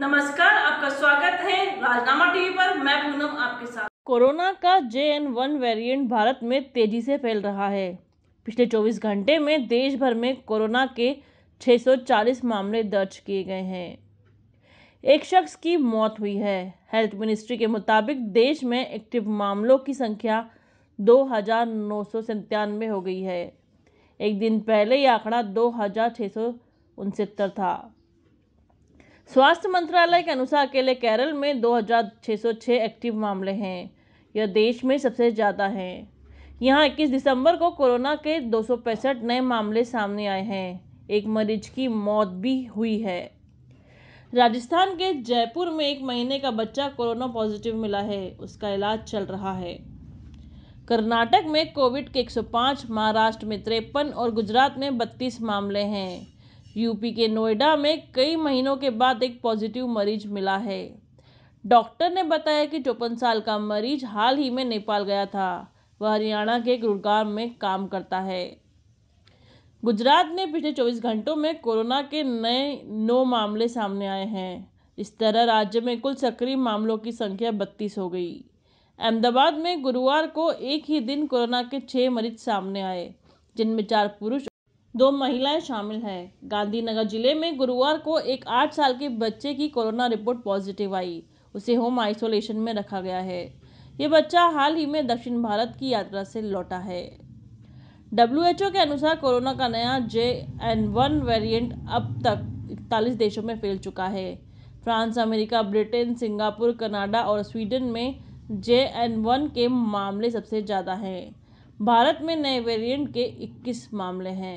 नमस्कार आपका स्वागत है राजनामा टीवी पर मैं पूनम आपके साथ कोरोना का J N one variant Bharat में तेजी से फैल रहा है पिछले 24 घंटे में देश भर में कोरोना के 640 मामले दर्ज किए गए हैं एक शख्स की मौत हुई है हेल्थ मिनिस्ट्री के मुताबिक देश में एक्टिव मामलों की संख्या दो हो गई है एक दिन पहले ये आंकड़ा दो था स्वास्थ्य मंत्रालय के अनुसार अकेले केरल में 2,606 एक्टिव मामले हैं यह देश में सबसे ज़्यादा है यहाँ 21 दिसंबर को कोरोना के दो नए मामले सामने आए हैं एक मरीज की मौत भी हुई है राजस्थान के जयपुर में एक महीने का बच्चा कोरोना पॉजिटिव मिला है उसका इलाज चल रहा है कर्नाटक में कोविड के 105 महाराष्ट्र में तिरपन और गुजरात में 32 मामले हैं यूपी के नोएडा में कई महीनों के बाद एक पॉजिटिव मरीज मिला है डॉक्टर ने बताया कि चौपन साल का मरीज हाल ही में नेपाल गया था वह हरियाणा के गुड़गांव में काम करता है गुजरात में पिछले 24 घंटों में कोरोना के नए नौ मामले सामने आए हैं इस तरह राज्य में कुल सक्रिय मामलों की संख्या बत्तीस हो गई अहमदाबाद में गुरुवार को एक ही दिन कोरोना के छः मरीज सामने आए जिनमें चार पुरुष दो महिलाएं शामिल हैं गांधीनगर जिले में गुरुवार को एक आठ साल के बच्चे की कोरोना रिपोर्ट पॉजिटिव आई उसे होम आइसोलेशन में रखा गया है ये बच्चा हाल ही में दक्षिण भारत की यात्रा से लौटा है डब्ल्यू के अनुसार कोरोना का नया जे एन वन वेरियंट अब तक इकतालीस देशों में फैल चुका है France America Britain Singapore Canada और स्वीडन में जे एन वन के मामले सबसे ज़्यादा हैं भारत में नए वेरिएंट के 21 मामले हैं